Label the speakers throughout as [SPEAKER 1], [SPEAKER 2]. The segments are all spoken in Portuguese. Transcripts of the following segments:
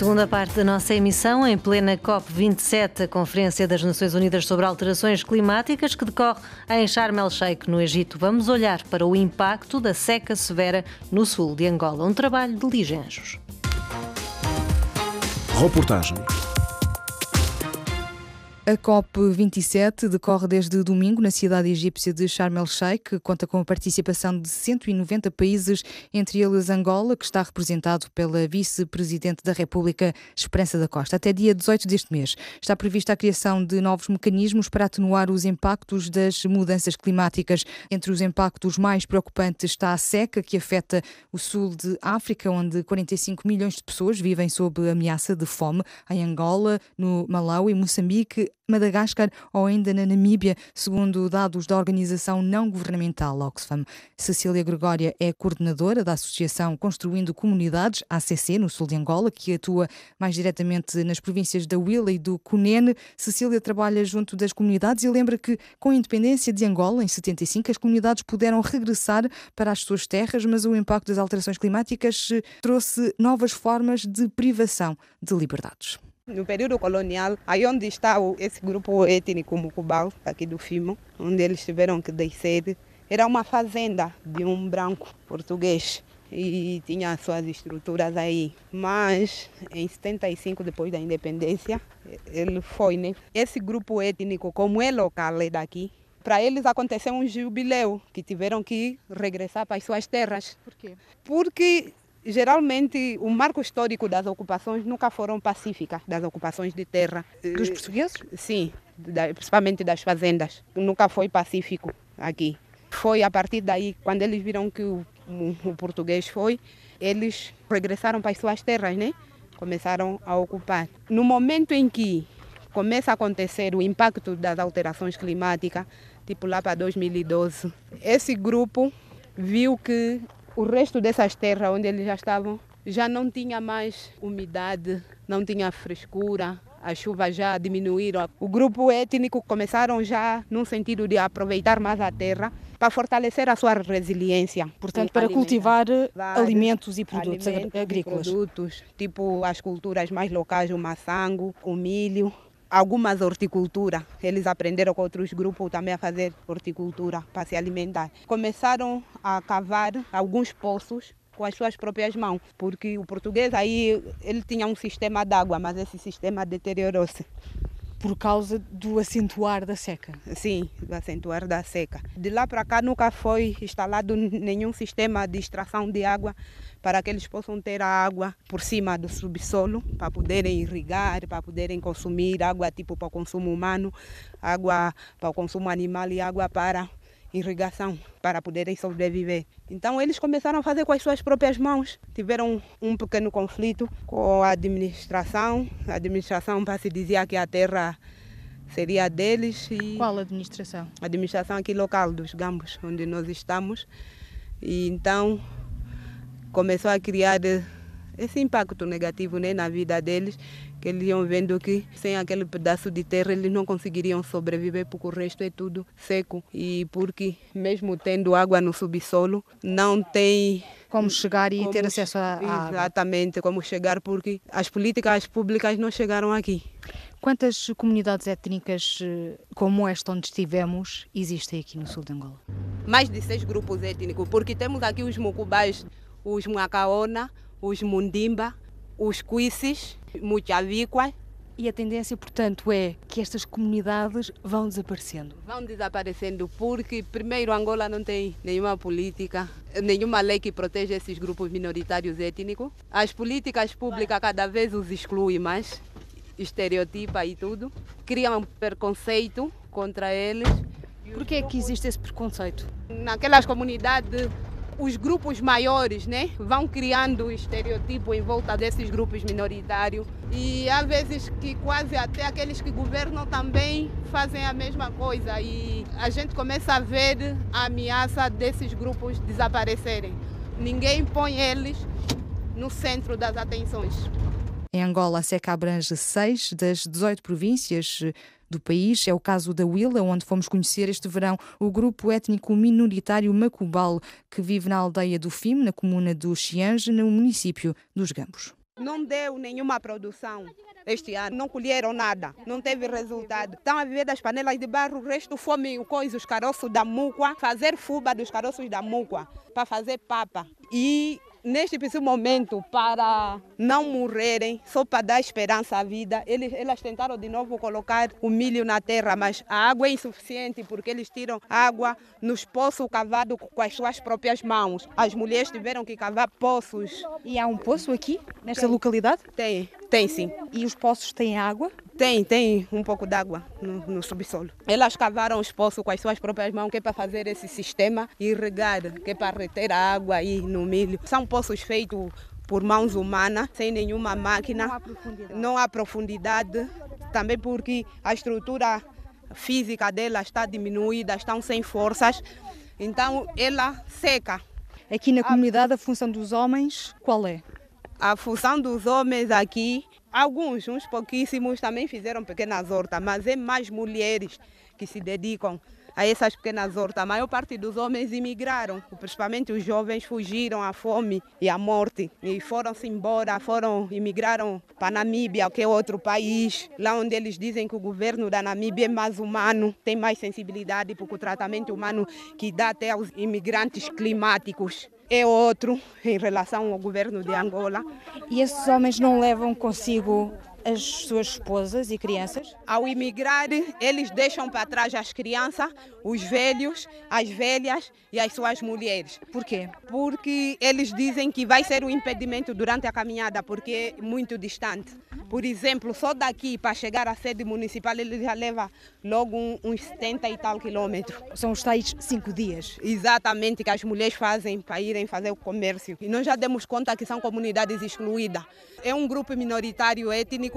[SPEAKER 1] Segunda parte da nossa emissão, em plena COP27, a Conferência das Nações Unidas sobre Alterações Climáticas, que decorre em Sharm el-Sheikh, no Egito. Vamos olhar para o impacto da seca severa no sul de Angola, um trabalho de Ligia Reportagem a COP27 decorre desde domingo na cidade egípcia de Sharm el-Sheikh, que conta com a participação de 190 países, entre eles Angola, que está representado pela vice-presidente da República, Esperança da Costa. Até dia 18 deste mês está prevista a criação de novos mecanismos para atenuar os impactos das mudanças climáticas. Entre os impactos mais preocupantes está a seca, que afeta o sul de África, onde 45 milhões de pessoas vivem sob ameaça de fome, em Angola, no e Moçambique, Madagascar ou ainda na Namíbia, segundo dados da organização não governamental Oxfam. Cecília Gregória é coordenadora da Associação Construindo Comunidades, ACC, no sul de Angola, que atua mais diretamente nas províncias da Willa e do Cunene. Cecília trabalha junto das comunidades e lembra que, com a independência de Angola, em 75, as comunidades puderam regressar para as suas terras, mas o impacto das alterações climáticas trouxe novas formas de privação de liberdades.
[SPEAKER 2] No período colonial, aí onde está esse grupo étnico Mucubal, aqui do Fimo, onde eles tiveram que descer, era uma fazenda de um branco português e tinha suas estruturas aí. Mas em 75, depois da independência, ele foi, né? Esse grupo étnico, como é local é daqui, para eles aconteceu um jubileu, que tiveram que regressar para as suas terras. Por quê? Porque Geralmente, o marco histórico das ocupações nunca foram pacíficas, das ocupações de terra. Dos portugueses? Sim, principalmente das fazendas. Nunca foi pacífico aqui. Foi a partir daí, quando eles viram que o, o português foi, eles regressaram para as suas terras, né? Começaram a ocupar. No momento em que começa a acontecer o impacto das alterações climáticas, tipo lá para 2012, esse grupo viu que o resto dessas terras onde eles já estavam já não tinha mais umidade, não tinha frescura, as chuvas já diminuíram. O grupo étnico começaram já num sentido de aproveitar mais a terra para fortalecer a sua resiliência. Portanto, para alimentar. cultivar
[SPEAKER 1] eh, alimentos e produtos alimentos
[SPEAKER 2] agrícolas. E produtos, tipo as culturas mais locais, o maçango, o milho, algumas horticultura. Eles aprenderam com outros grupos também a fazer horticultura para se alimentar. Começaram a cavar alguns poços com as suas próprias mãos, porque o português aí ele tinha um sistema d'água, mas esse sistema deteriorou-se por causa do acentuar da seca. Sim, do acentuar da seca. De lá para cá nunca foi instalado nenhum sistema de extração de água para que eles possam ter a água por cima do subsolo, para poderem irrigar, para poderem consumir água tipo para o consumo humano, água para o consumo animal e água para irrigação para poderem sobreviver. Então eles começaram a fazer com as suas próprias mãos. Tiveram um pequeno conflito com a administração. A administração para se dizia que a terra seria deles. E Qual administração? A administração aqui local dos Gambos, onde nós estamos. E então começou a criar esse impacto negativo né, na vida deles, que eles iam vendo que sem aquele pedaço de terra eles não conseguiriam sobreviver porque o resto é tudo seco e porque mesmo tendo água no subsolo não tem como chegar e como, ter acesso à água. Exatamente, como chegar porque as políticas públicas não chegaram aqui.
[SPEAKER 1] Quantas comunidades étnicas eh, como esta onde estivemos existem aqui no sul de Angola?
[SPEAKER 2] Mais de seis grupos étnicos, porque temos aqui os mucubais, os muacaona, os
[SPEAKER 1] mundimba, os cuices, muchaviquas. E a tendência, portanto, é que estas comunidades vão desaparecendo?
[SPEAKER 2] Vão desaparecendo porque, primeiro, Angola não tem nenhuma política, nenhuma lei que proteja esses grupos minoritários étnicos. As políticas públicas cada vez os excluem mais, estereotipa e tudo. Criam um preconceito contra eles. Por que é que existe esse preconceito? Naquelas comunidades os grupos maiores né, vão criando estereotipo em volta desses grupos minoritários. E há vezes que quase até aqueles que governam também fazem a mesma coisa. E a gente começa a ver a ameaça desses grupos desaparecerem. Ninguém põe eles no centro das atenções.
[SPEAKER 1] Em Angola, a seca abrange seis das 18 províncias eh, do país. É o caso da Willa, onde fomos conhecer este verão o grupo étnico minoritário Macubal, que vive na aldeia do Fimo, na comuna do Xiange, no município dos Gambos.
[SPEAKER 2] Não deu nenhuma produção este ano, não colheram nada, não teve resultado. Estão a viver das panelas de barro, o resto fome, coisa, os caroços da mucua, fazer fuba dos caroços da mucua para fazer papa. E neste preciso momento, para não morrerem, só para dar esperança à vida, eles, elas tentaram de novo colocar o milho na terra, mas a água é insuficiente porque eles tiram água nos poços cavados com as suas próprias mãos. As mulheres tiveram que cavar poços. E há um poço aqui, nesta tem. localidade? Tem, tem sim. E os poços têm água? Tem, tem um pouco d'água no, no, subsolo. Elas cavaram os poços com as suas próprias mãos, que é para fazer esse sistema irrigado, que é para reter a água aí no milho. São poços feitos por mãos humanas, sem nenhuma máquina. Não há profundidade. Não há profundidade também porque a estrutura física dela está diminuída, estão sem forças, então ela seca. Aqui na comunidade
[SPEAKER 1] a função dos homens qual é?
[SPEAKER 2] A função dos homens aqui Alguns, uns pouquíssimos, também fizeram pequenas hortas, mas é mais mulheres que se dedicam a essas pequenas hortas. A maior parte dos homens imigraram, principalmente os jovens fugiram à fome e à morte e foram-se embora, foram, imigraram para Namíbia, que é outro país, lá onde eles dizem que o governo da Namíbia é mais humano, tem mais sensibilidade porque o tratamento humano que dá até aos imigrantes climáticos é outro em relação ao governo de Angola. E esses homens não levam consigo as suas esposas e crianças? Ao emigrar, eles deixam para trás as crianças, os velhos, as velhas e as suas mulheres. Por quê? Porque eles dizem que vai ser um impedimento durante a caminhada, porque é muito distante. Por exemplo, só daqui para chegar à sede municipal, ele já leva logo uns 70 e tal quilômetros. São os tais cinco dias? Exatamente, que as mulheres fazem para irem fazer o comércio. E nós já demos conta que são comunidades excluídas. É um grupo minoritário étnico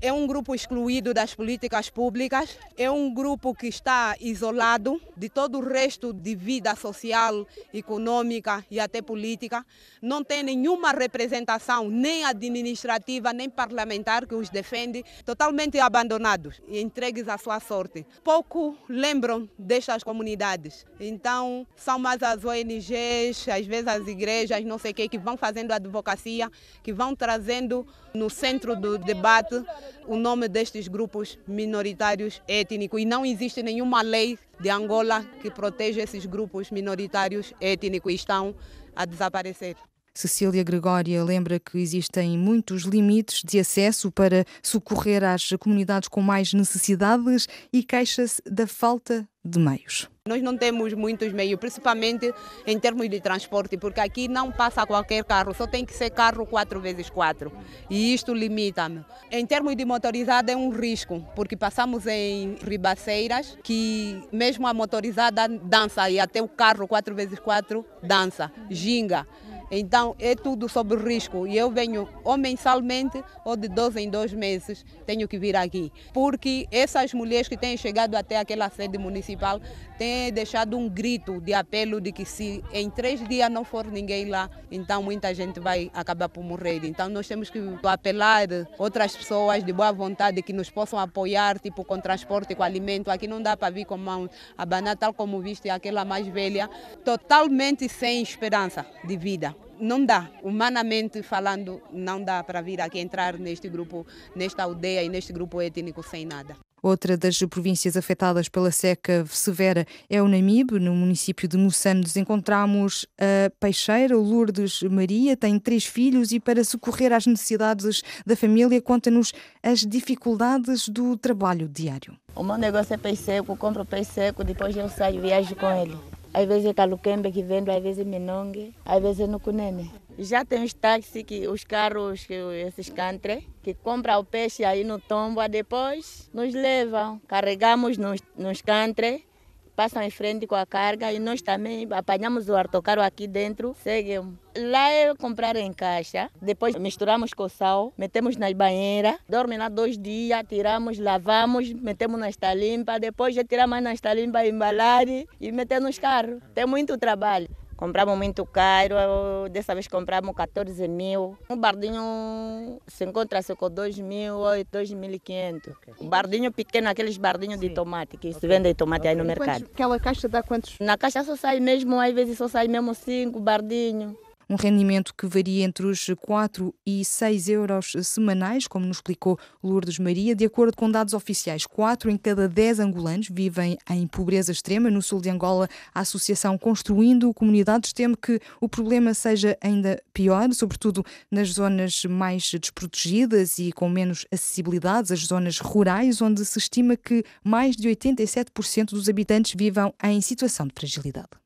[SPEAKER 2] é um grupo excluído das políticas públicas, é um grupo que está isolado de todo o resto de vida social, econômica e até política, não tem nenhuma representação, nem administrativa, nem parlamentar que os defende, totalmente abandonados e entregues à sua sorte. Pouco lembram destas comunidades. Então, são mais as ONGs, às vezes as igrejas, não sei o que, que vão fazendo advocacia, que vão trazendo no centro do debate debate o nome destes grupos minoritários étnicos e não existe nenhuma lei de Angola que proteja esses grupos minoritários étnicos e estão a desaparecer.
[SPEAKER 1] Cecília Gregória lembra que existem muitos limites de acesso para socorrer às comunidades com mais necessidades e queixa-se da falta de meios.
[SPEAKER 2] Nós não temos muitos meios, principalmente em termos de transporte, porque aqui não passa qualquer carro, só tem que ser carro 4x4 e isto limita-me. Em termos de motorizada é um risco, porque passamos em ribaceiras que mesmo a motorizada dança e até o carro 4x4 dança, ginga. Então é tudo sobre risco e eu venho ou mensalmente ou de 12 em 2 meses tenho que vir aqui, porque essas mulheres que têm chegado até aquela sede municipal têm deixado um grito de apelo de que se em três dias não for ninguém lá, então muita gente vai acabar por morrer. Então nós temos que apelar outras pessoas de boa vontade que nos possam apoiar, tipo com transporte, com alimento. Aqui não dá para vir com mão banana tal como viste aquela mais velha, totalmente sem esperança de vida não dá, humanamente falando, não dá para vir aqui entrar neste grupo, nesta aldeia e neste grupo étnico sem nada.
[SPEAKER 1] Outra das províncias afetadas pela seca severa é o Namibe, no município de Moçambo. Nos encontramos a peixeira Lourdes Maria, tem três filhos e, para socorrer às necessidades da família, conta-nos as dificuldades do trabalho diário.
[SPEAKER 3] O meu negócio é peixe seco, compro peixe seco, depois eu saio e viajo com ele às vezes é tá Caluquembe que vende, às vezes é Minongue, às vezes é no Cunene. Já tem os táxis, que, os carros, que, esses cantres, que compram o peixe aí no tomba, depois nos levam. Carregamos nos, nos cantres, passam em frente com a carga e nós também apanhamos o artocarro aqui dentro, seguem Lá é comprar em caixa, depois misturamos com sal, metemos na banheira, dorme lá dois dias, tiramos, lavamos, metemos na limpa, depois já tiramos na limpa, embalar e meter nos carros. Tem muito trabalho. Compramos muito caro, dessa vez compramos 14 mil. O bardinho se encontra-se com 2 mil ou 2.500. Okay. O bardinho pequeno, aqueles bardinhos Sim. de tomate, que okay. se vende tomate okay. aí no mercado. Quantos, aquela caixa dá quantos? Na caixa só sai mesmo, às vezes só sai mesmo cinco bardinhos um
[SPEAKER 1] rendimento que varia entre os 4 e 6 euros semanais, como nos explicou Lourdes Maria. De acordo com dados oficiais, 4 em cada 10 angolanos vivem em pobreza extrema. No sul de Angola, a Associação Construindo Comunidades teme que o problema seja ainda pior, sobretudo nas zonas mais desprotegidas e com menos acessibilidades, as zonas rurais, onde se estima que mais de 87% dos habitantes vivam em situação de fragilidade.